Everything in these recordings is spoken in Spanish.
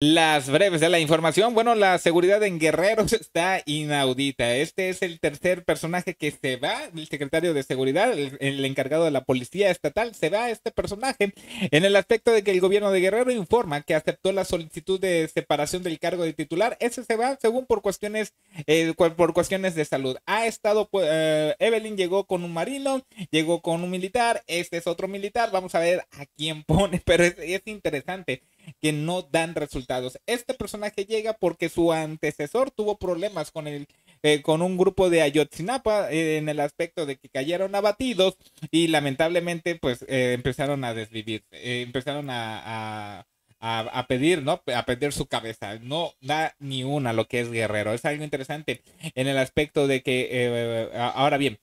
Las breves de la información. Bueno, la seguridad en Guerreros está inaudita. Este es el tercer personaje que se va, el secretario de seguridad, el, encargado de la policía estatal, se va este personaje en el aspecto de que el gobierno de Guerrero informa que aceptó la solicitud de separación del cargo de titular. Ese se va según por cuestiones, eh, por cuestiones de salud. Ha estado, pues, eh, Evelyn llegó con un marino, llegó con un militar, este es otro militar. Vamos a ver a quién pone, pero es interesante que no dan resultados. Este personaje llega porque su antecesor tuvo problemas con el eh, con un grupo de Ayotzinapa eh, en el aspecto de que cayeron abatidos y lamentablemente pues eh, empezaron a desvivir, empezaron a, pedir, ¿no? A perder su cabeza. No da ni una lo que es guerrero. Es algo interesante en el aspecto de que, ahora bien,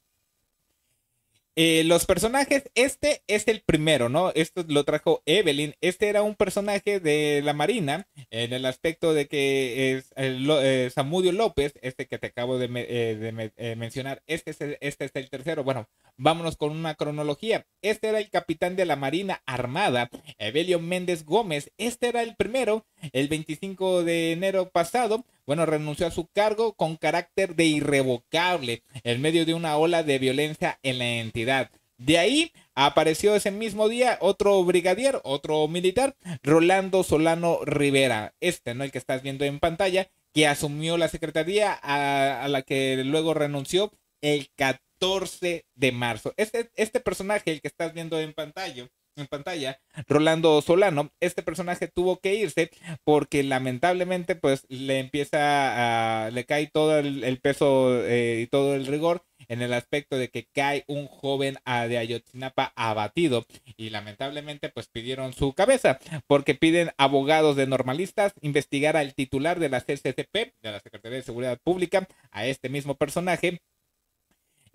eh, los personajes, este es el primero, ¿no? Esto lo trajo Evelyn. Este era un personaje de la Marina, en el aspecto de que es Samudio eh, López, este que te acabo de, eh, mencionar, este es, el, este es el tercero. Bueno, vámonos con una cronología. Este era el capitán de la Marina Armada, Evelio Méndez Gómez. Este era el primero, el 25 de enero pasado. Bueno, renunció a su cargo con carácter de irrevocable en medio de una ola de violencia en la entidad. De ahí apareció ese mismo día otro brigadier, otro militar, Rolando Solano Rivera, este, ¿no? El que estás viendo en pantalla, que asumió la secretaría a, la que luego renunció el 14 de marzo. Este, este personaje, el que estás viendo en pantalla, en pantalla, Rolando Solano, este personaje tuvo que irse porque lamentablemente pues le empieza a, le cae todo el, peso eh, y todo el rigor en el aspecto de que cae un joven de Ayotzinapa abatido y lamentablemente pues pidieron su cabeza porque piden abogados de normalistas investigar al titular de la CCCP, de la Secretaría de Seguridad Pública, a este mismo personaje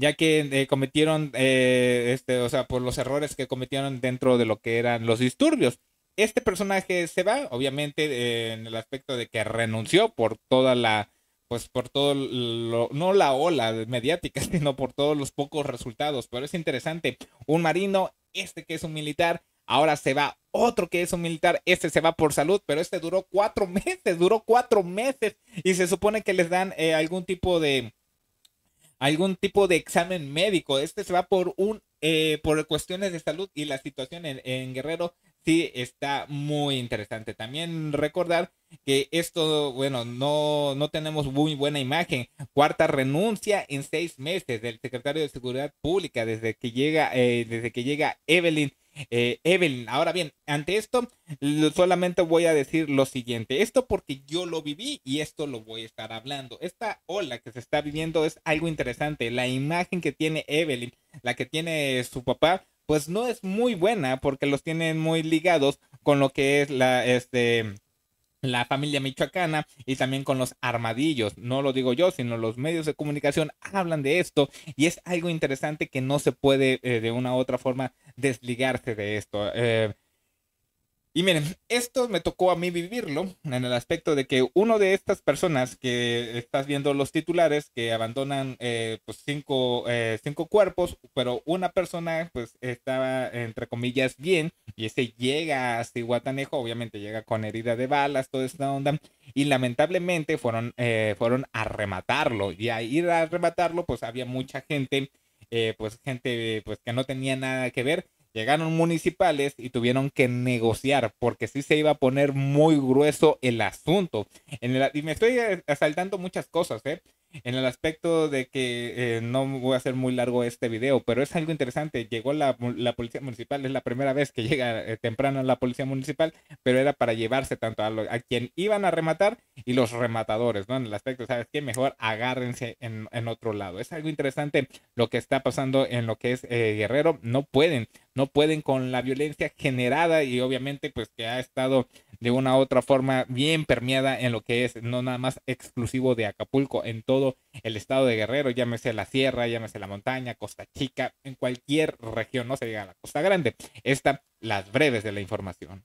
ya que eh, cometieron, eh, este, o sea, por los errores que cometieron dentro de lo que eran los disturbios. Este personaje se va, obviamente, en el aspecto de que renunció por toda la, pues por todo, no la ola mediática, sino por todos los pocos resultados. Pero es interesante, un marino, este que es un militar, ahora se va otro que es un militar, este se va por salud, pero este duró cuatro meses, duró cuatro meses y se supone que les dan eh, algún tipo de, algún tipo de examen médico. Este se va por un eh, por cuestiones de salud y la situación en, Guerrero sí está muy interesante. También recordar que esto, bueno, no, no tenemos muy buena imagen. Cuarta renuncia en seis meses del secretario de Seguridad Pública desde que llega, eh, desde que llega Evelyn eh, Evelyn. Ahora bien, ante esto solamente voy a decir lo siguiente. Esto porque yo lo viví y esto lo voy a estar hablando. Esta ola que se está viviendo es algo interesante. La imagen que tiene Evelyn, la que tiene su papá, pues no es muy buena porque los tienen muy ligados con lo que es la, este, la familia michoacana y también con los armadillos. No lo digo yo, sino los medios de comunicación hablan de esto y es algo interesante que no se puede eh, de una u otra forma desligarse de esto. Eh. y miren, esto me tocó a mí vivirlo en el aspecto de que una de estas personas que estás viendo los titulares que abandonan eh, pues cinco, cinco cuerpos, pero una persona pues estaba entre comillas bien y ese llega a Cihuatanejo, obviamente llega con herida de balas, toda esta onda. Y lamentablemente fueron, eh, fueron a rematarlo. Y a ir a rematarlo, pues había mucha gente, eh, pues gente pues, que no tenía nada que ver. Llegaron municipales y tuvieron que negociar porque sí se iba a poner muy grueso el asunto. En el, y me estoy eh, asaltando muchas cosas, ¿eh? en el aspecto de que eh, no voy a hacer muy largo este video, pero es algo interesante. Llegó la, la policía municipal, es la primera vez que llega eh, temprano la policía municipal, pero era para llevarse tanto a, quien iban a rematar y los rematadores, ¿no? En el aspecto, ¿sabes qué? Mejor agárrense en, en otro lado. Es algo interesante lo que está pasando en lo que es eh, Guerrero. No pueden, no pueden con la violencia generada y obviamente pues que ha estado de una u otra forma bien permeada en lo que es no nada más exclusivo de Acapulco, en todo el estado de Guerrero, llámese la sierra, llámese la montaña, Costa Chica, en cualquier región, no se diga la Costa Grande. están las breves de la información.